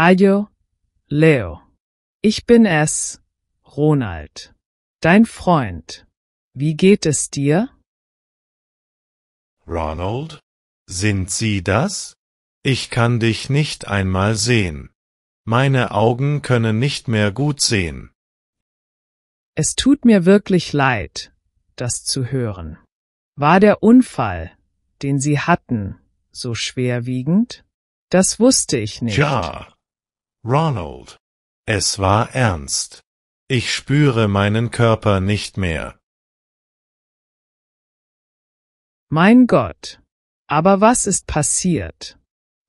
Ayo, Leo. Ich bin es, Ronald. Dein Freund. Wie geht es dir? Ronald? Sind Sie das? Ich kann dich nicht einmal sehen. Meine Augen können nicht mehr gut sehen. Es tut mir wirklich leid, das zu hören. War der Unfall, den Sie hatten, so schwerwiegend? Das wusste ich nicht. Ja, Ronald. Es war ernst. Ich spüre meinen Körper nicht mehr. Mein Gott. Aber was ist passiert?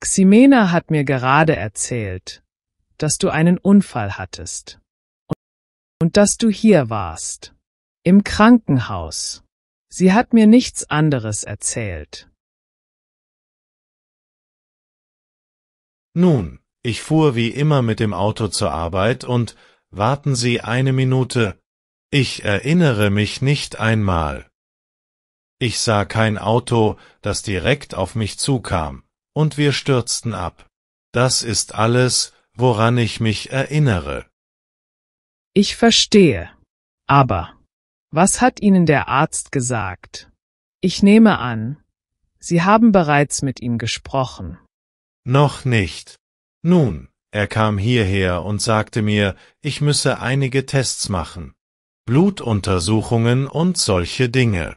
Ximena hat mir gerade erzählt, dass du einen Unfall hattest. Und dass du hier warst. Im Krankenhaus. Sie hat mir nichts anderes erzählt. Nun, ich fuhr wie immer mit dem Auto zur Arbeit und warten Sie eine Minute. Ich erinnere mich nicht einmal. Ich sah kein Auto, das direkt auf mich zukam, und wir stürzten ab. Das ist alles, woran ich mich erinnere. Ich verstehe. Aber, was hat Ihnen der Arzt gesagt? Ich nehme an, Sie haben bereits mit ihm gesprochen. Noch nicht. Nun, er kam hierher und sagte mir, ich müsse einige Tests machen, Blutuntersuchungen und solche Dinge.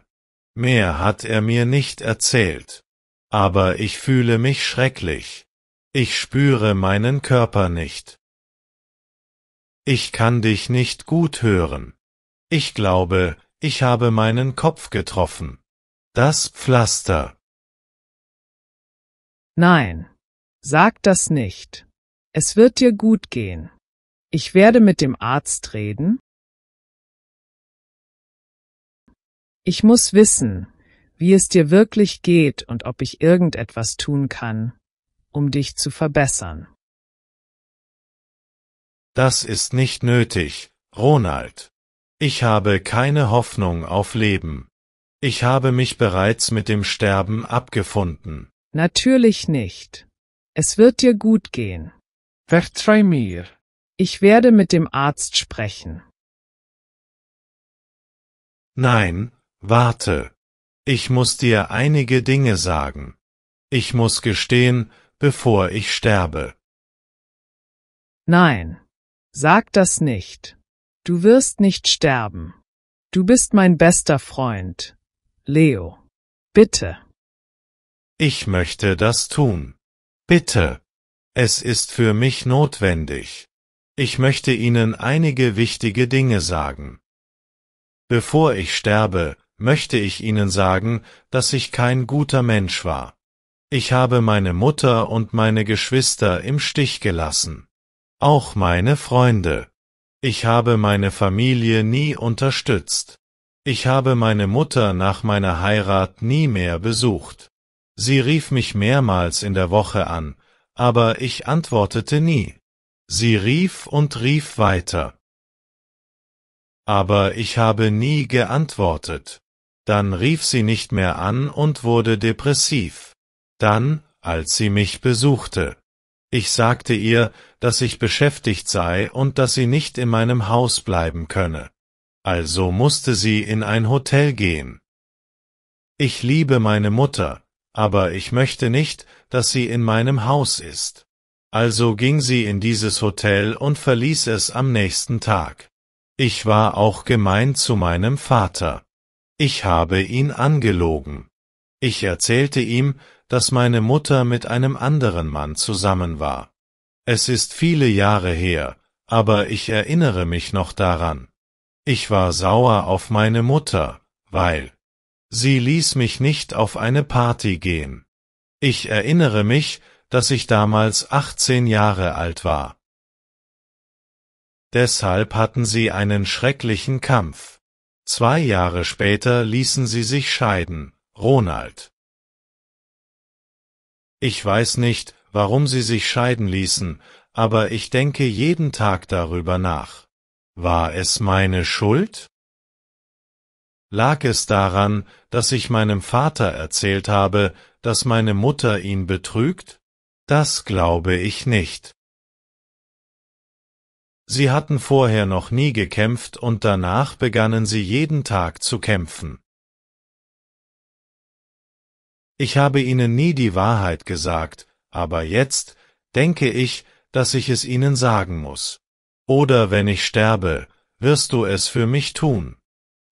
Mehr hat er mir nicht erzählt. Aber ich fühle mich schrecklich. Ich spüre meinen Körper nicht. Ich kann dich nicht gut hören. Ich glaube, ich habe meinen Kopf getroffen. Das Pflaster. Nein, Sag das nicht. Es wird dir gut gehen. Ich werde mit dem Arzt reden. Ich muss wissen, wie es dir wirklich geht und ob ich irgendetwas tun kann, um dich zu verbessern. Das ist nicht nötig, Ronald. Ich habe keine Hoffnung auf Leben. Ich habe mich bereits mit dem Sterben abgefunden. Natürlich nicht. Es wird dir gut gehen. Verzeih mir. Ich werde mit dem Arzt sprechen. Nein, warte. Ich muss dir einige Dinge sagen. Ich muss gestehen, bevor ich sterbe. Nein, sag das nicht. Du wirst nicht sterben. Du bist mein bester Freund. Leo, bitte. Ich möchte das tun. Bitte. Es ist für mich notwendig. Ich möchte Ihnen einige wichtige Dinge sagen. Bevor ich sterbe, möchte ich Ihnen sagen, dass ich kein guter Mensch war. Ich habe meine Mutter und meine Geschwister im Stich gelassen. Auch meine Freunde. Ich habe meine Familie nie unterstützt. Ich habe meine Mutter nach meiner Heirat nie mehr besucht. Sie rief mich mehrmals in der Woche an, aber ich antwortete nie. Sie rief und rief weiter. Aber ich habe nie geantwortet. Dann rief sie nicht mehr an und wurde depressiv. Dann, als sie mich besuchte. Ich sagte ihr, dass ich beschäftigt sei und dass sie nicht in meinem Haus bleiben könne. Also musste sie in ein Hotel gehen. Ich liebe meine Mutter, aber ich möchte nicht, dass sie in meinem Haus ist. Also ging sie in dieses Hotel und verließ es am nächsten Tag. Ich war auch gemein zu meinem Vater. Ich habe ihn angelogen. Ich erzählte ihm, dass meine Mutter mit einem anderen Mann zusammen war. Es ist viele Jahre her, aber ich erinnere mich noch daran. Ich war sauer auf meine Mutter, weil Sie ließ mich nicht auf eine Party gehen. Ich erinnere mich, dass ich damals 18 Jahre alt war. Deshalb hatten sie einen schrecklichen Kampf. Zwei Jahre später ließen sie sich scheiden, Ronald. Ich weiß nicht, warum sie sich scheiden ließen, aber ich denke jeden Tag darüber nach. War es meine Schuld? Lag es daran, dass ich meinem Vater erzählt habe, dass meine Mutter ihn betrügt? Das glaube ich nicht. Sie hatten vorher noch nie gekämpft und danach begannen sie jeden Tag zu kämpfen. Ich habe ihnen nie die Wahrheit gesagt, aber jetzt denke ich, dass ich es ihnen sagen muss. Oder wenn ich sterbe, wirst du es für mich tun.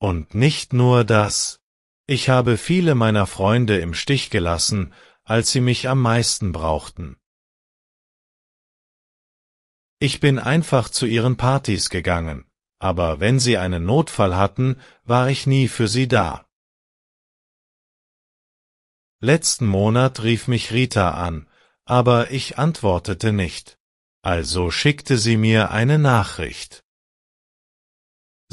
Und nicht nur das. Ich habe viele meiner Freunde im Stich gelassen, als sie mich am meisten brauchten. Ich bin einfach zu ihren Partys gegangen, aber wenn sie einen Notfall hatten, war ich nie für sie da. Letzten Monat rief mich Rita an, aber ich antwortete nicht. Also schickte sie mir eine Nachricht.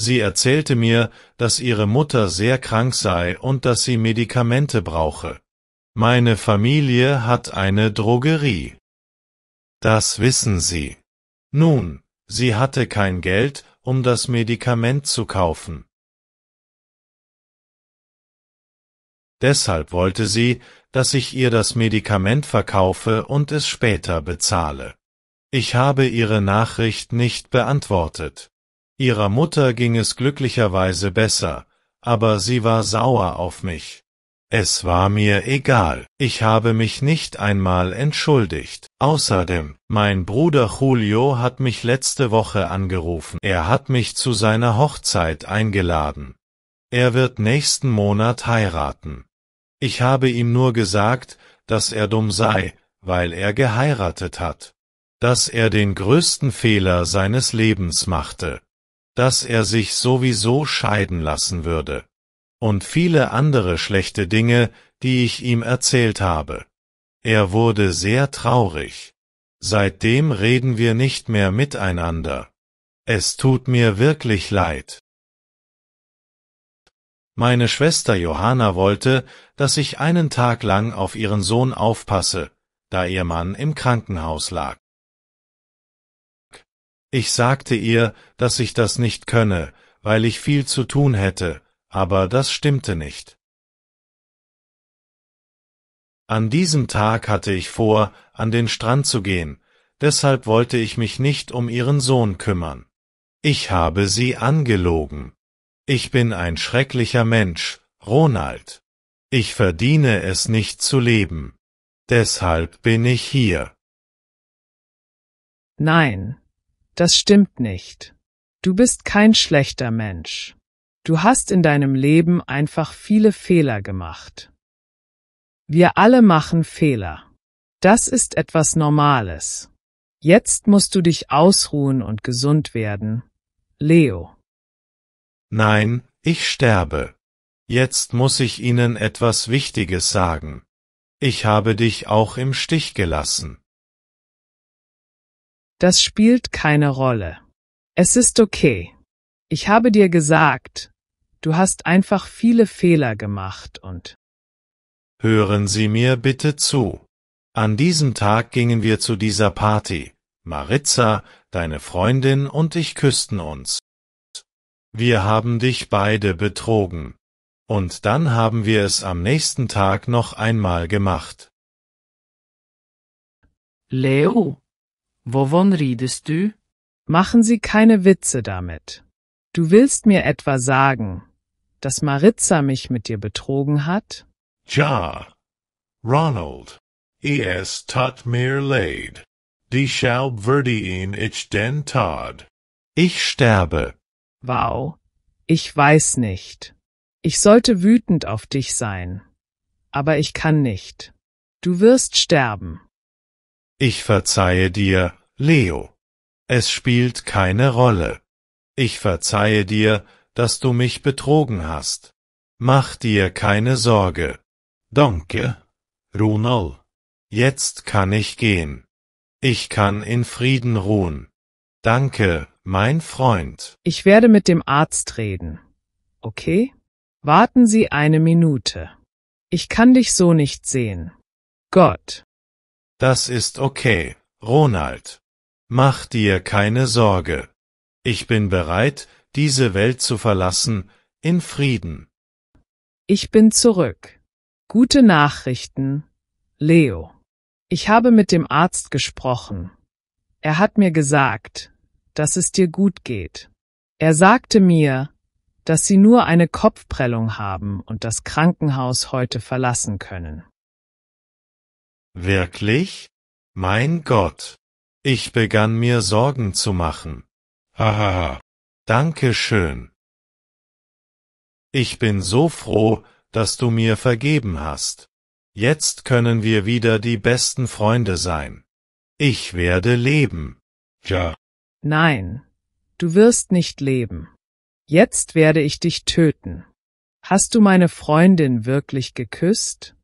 Sie erzählte mir, dass ihre Mutter sehr krank sei und dass sie Medikamente brauche. Meine Familie hat eine Drogerie. Das wissen Sie. Nun, sie hatte kein Geld, um das Medikament zu kaufen. Deshalb wollte sie, dass ich ihr das Medikament verkaufe und es später bezahle. Ich habe ihre Nachricht nicht beantwortet. Ihrer Mutter ging es glücklicherweise besser, aber sie war sauer auf mich. Es war mir egal, ich habe mich nicht einmal entschuldigt. Außerdem, mein Bruder Julio hat mich letzte Woche angerufen. Er hat mich zu seiner Hochzeit eingeladen. Er wird nächsten Monat heiraten. Ich habe ihm nur gesagt, dass er dumm sei, weil er geheiratet hat. Dass er den größten Fehler seines Lebens machte dass er sich sowieso scheiden lassen würde. Und viele andere schlechte Dinge, die ich ihm erzählt habe. Er wurde sehr traurig. Seitdem reden wir nicht mehr miteinander. Es tut mir wirklich leid. Meine Schwester Johanna wollte, dass ich einen Tag lang auf ihren Sohn aufpasse, da ihr Mann im Krankenhaus lag. Ich sagte ihr, dass ich das nicht könne, weil ich viel zu tun hätte, aber das stimmte nicht. An diesem Tag hatte ich vor, an den Strand zu gehen, deshalb wollte ich mich nicht um ihren Sohn kümmern. Ich habe sie angelogen. Ich bin ein schrecklicher Mensch, Ronald. Ich verdiene es nicht zu leben. Deshalb bin ich hier. Nein, das stimmt nicht. Du bist kein schlechter Mensch. Du hast in deinem Leben einfach viele Fehler gemacht. Wir alle machen Fehler. Das ist etwas Normales. Jetzt musst du dich ausruhen und gesund werden. Leo. Nein, ich sterbe. Jetzt muss ich Ihnen etwas Wichtiges sagen. Ich habe dich auch im Stich gelassen. Das spielt keine Rolle. Es ist okay. Ich habe dir gesagt, du hast einfach viele Fehler gemacht und Hören Sie mir bitte zu. An diesem Tag gingen wir zu dieser Party. Maritza, deine Freundin und ich küssten uns. Wir haben dich beide betrogen. Und dann haben wir es am nächsten Tag noch einmal gemacht. Leo, Wovon redest du? Machen Sie keine Witze damit. Du willst mir etwa sagen, dass Maritza mich mit dir betrogen hat? Ja, Ronald, es tat mir leid. Die Schaub würde ihn ich denn Tod. Ich sterbe. Wow, ich weiß nicht. Ich sollte wütend auf dich sein. Aber ich kann nicht. Du wirst sterben. Ich verzeihe dir, Leo. Es spielt keine Rolle. Ich verzeihe dir, dass du mich betrogen hast. Mach dir keine Sorge. Danke, Ronald. Jetzt kann ich gehen. Ich kann in Frieden ruhen. Danke, mein Freund. Ich werde mit dem Arzt reden. Okay? Warten Sie eine Minute. Ich kann dich so nicht sehen. Gott. Das ist okay, Ronald. Mach dir keine Sorge. Ich bin bereit, diese Welt zu verlassen, in Frieden. Ich bin zurück. Gute Nachrichten. Leo. Ich habe mit dem Arzt gesprochen. Er hat mir gesagt, dass es dir gut geht. Er sagte mir, dass sie nur eine Kopfprellung haben und das Krankenhaus heute verlassen können. Wirklich? Mein Gott. Ich begann mir Sorgen zu machen. Hahaha. Danke schön. Ich bin so froh, dass du mir vergeben hast. Jetzt können wir wieder die besten Freunde sein. Ich werde leben. Ja. Nein. Du wirst nicht leben. Jetzt werde ich dich töten. Hast du meine Freundin wirklich geküsst?